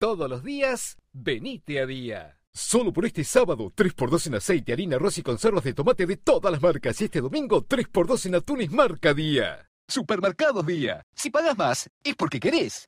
Todos los días, venite a día. Solo por este sábado, 3x2 en aceite, harina, arroz y conservas de tomate de todas las marcas. Y este domingo, 3x2 en atunes marca día. Supermercados Día. Si pagas más, es porque querés.